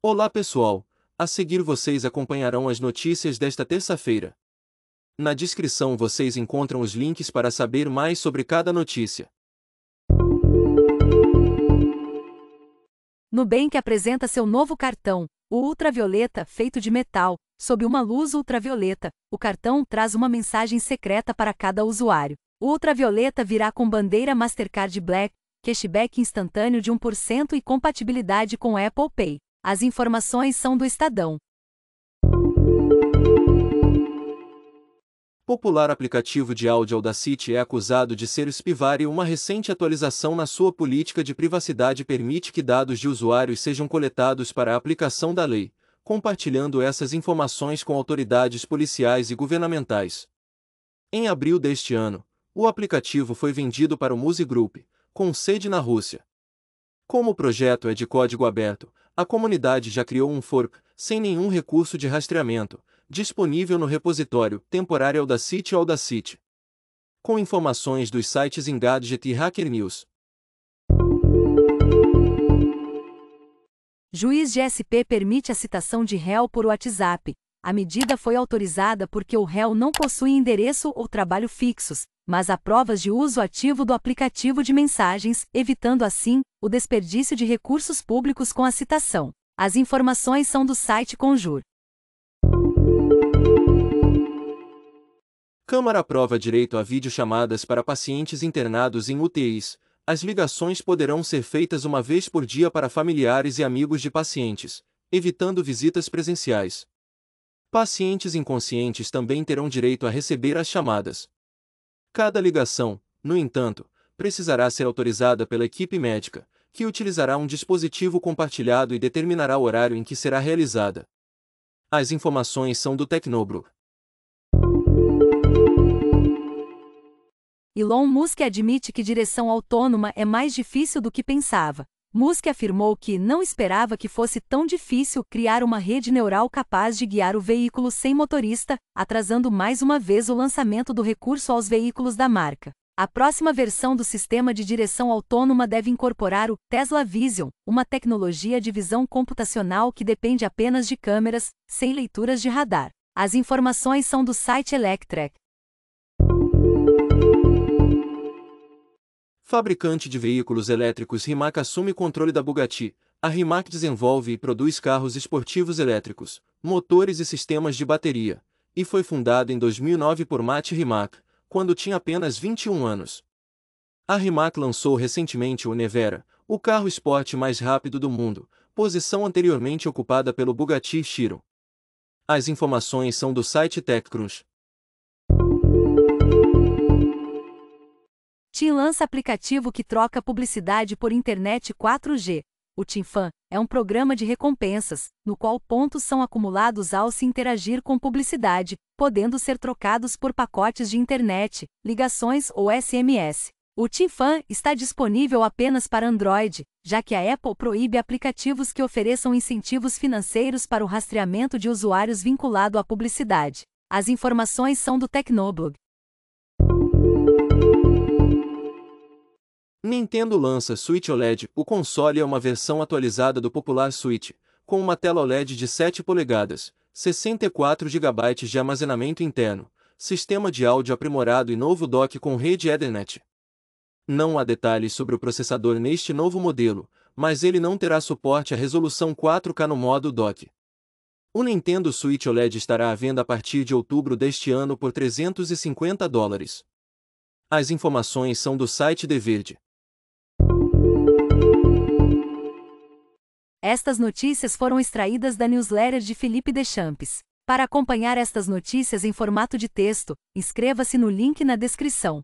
Olá pessoal, a seguir vocês acompanharão as notícias desta terça-feira. Na descrição vocês encontram os links para saber mais sobre cada notícia. Nubank apresenta seu novo cartão, o ultravioleta, feito de metal, sob uma luz ultravioleta. O cartão traz uma mensagem secreta para cada usuário. O ultravioleta virá com bandeira Mastercard Black, cashback instantâneo de 1% e compatibilidade com Apple Pay. As informações são do Estadão. Popular aplicativo de áudio Audacity é acusado de ser espivar e uma recente atualização na sua política de privacidade permite que dados de usuários sejam coletados para a aplicação da lei, compartilhando essas informações com autoridades policiais e governamentais. Em abril deste ano, o aplicativo foi vendido para o Musi Group, com sede na Rússia. Como o projeto é de código aberto, a comunidade já criou um fork, sem nenhum recurso de rastreamento, disponível no repositório temporário da Audacity. Com informações dos sites Engadget e Hacker News. Juiz de SP permite a citação de réu por WhatsApp. A medida foi autorizada porque o réu não possui endereço ou trabalho fixos, mas há provas de uso ativo do aplicativo de mensagens, evitando assim o desperdício de recursos públicos com a citação. As informações são do site Conjur. Câmara aprova direito a videochamadas para pacientes internados em UTIs. As ligações poderão ser feitas uma vez por dia para familiares e amigos de pacientes, evitando visitas presenciais. Pacientes inconscientes também terão direito a receber as chamadas. Cada ligação, no entanto, precisará ser autorizada pela equipe médica, que utilizará um dispositivo compartilhado e determinará o horário em que será realizada. As informações são do Tecnobro. Elon Musk admite que direção autônoma é mais difícil do que pensava. Musk afirmou que não esperava que fosse tão difícil criar uma rede neural capaz de guiar o veículo sem motorista, atrasando mais uma vez o lançamento do recurso aos veículos da marca. A próxima versão do sistema de direção autônoma deve incorporar o Tesla Vision, uma tecnologia de visão computacional que depende apenas de câmeras, sem leituras de radar. As informações são do site Electrek. Fabricante de veículos elétricos Rimac assume controle da Bugatti. A Rimac desenvolve e produz carros esportivos elétricos, motores e sistemas de bateria, e foi fundada em 2009 por Matt Rimac, quando tinha apenas 21 anos. A Rimac lançou recentemente o Nevera, o carro esporte mais rápido do mundo, posição anteriormente ocupada pelo Bugatti Chiron. As informações são do site TechCrunch. TIM lança aplicativo que troca publicidade por internet 4G. O TIMFAN é um programa de recompensas, no qual pontos são acumulados ao se interagir com publicidade, podendo ser trocados por pacotes de internet, ligações ou SMS. O TIMFAN está disponível apenas para Android, já que a Apple proíbe aplicativos que ofereçam incentivos financeiros para o rastreamento de usuários vinculado à publicidade. As informações são do Tecnoblog. Nintendo lança Switch OLED. O console é uma versão atualizada do popular Switch, com uma tela OLED de 7 polegadas, 64 GB de armazenamento interno, sistema de áudio aprimorado e novo dock com rede Ethernet. Não há detalhes sobre o processador neste novo modelo, mas ele não terá suporte à resolução 4K no modo dock. O Nintendo Switch OLED estará à venda a partir de outubro deste ano por 350 dólares. As informações são do site The Verde. Estas notícias foram extraídas da newsletter de Felipe Deschamps. Para acompanhar estas notícias em formato de texto, inscreva-se no link na descrição.